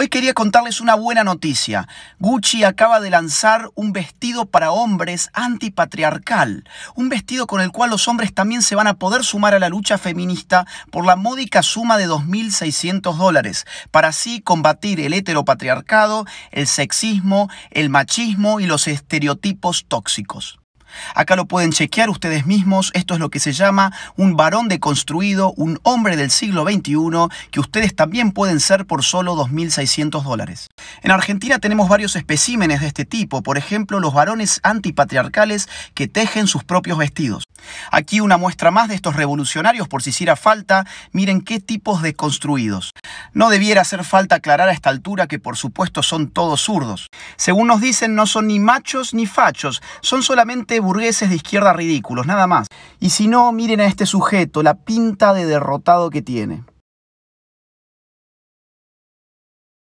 Hoy quería contarles una buena noticia. Gucci acaba de lanzar un vestido para hombres antipatriarcal, un vestido con el cual los hombres también se van a poder sumar a la lucha feminista por la módica suma de 2.600 dólares, para así combatir el heteropatriarcado, el sexismo, el machismo y los estereotipos tóxicos. Acá lo pueden chequear ustedes mismos. Esto es lo que se llama un varón deconstruido, un hombre del siglo XXI, que ustedes también pueden ser por solo 2.600 dólares. En Argentina tenemos varios especímenes de este tipo, por ejemplo, los varones antipatriarcales que tejen sus propios vestidos. Aquí una muestra más de estos revolucionarios, por si hiciera falta, miren qué tipos de construidos. No debiera hacer falta aclarar a esta altura que por supuesto son todos zurdos. Según nos dicen, no son ni machos ni fachos, son solamente burgueses de izquierda ridículos, nada más. Y si no, miren a este sujeto, la pinta de derrotado que tiene.